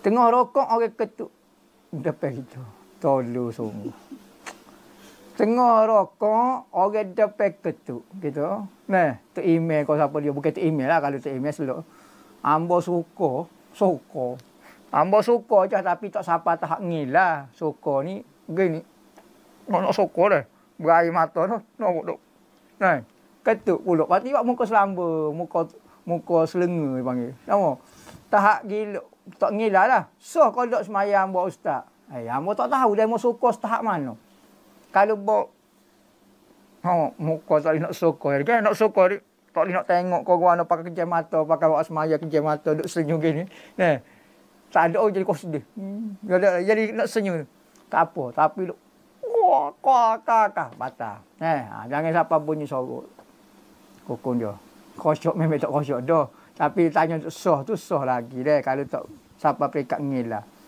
Tengah rokok orang ketuk depan kita. Tolu semua. Tengah rokok orang depan ketuk gitu. Nah, tu email kau siapa dia bukan tu email lah kalau tu email selok. Ambo suka, suka. Ambo suka je tapi tak siapa tahap ngilah. Suka ni gini. Nak nak suka dah. Berair mata tu. Nak nak. Nah, ketuk pula. Pasti buat muka selamba. Muka muka selenga dia panggil. Nama? Tahap gila. Tak ngilah lah. So, kau duduk semayang buat ustaz. Eh, hamba ya, tak tahu dia mau sokos tahap mana. Kalau buat Ha, oh, muka tak boleh nak sokoh. Kan nak sokoh ni, tak boleh nak tengok kau orang pakai kerja mata, pakai buat semaya kerja mata, duduk senyum gini. Ni. Eh, tak ada orang oh, jadi kau sedih. Hmm. Jadi, jadi nak senyum. Tak apa, tapi duk, wah, kau, kau, kau, batal. Eh, ha, jangan siapa bunyi sorot. kau dia khosyuk memang tak khosyuk dah. Tapi tanya sah tu sah lagi dah kalau tak siapa peringkat ngilah.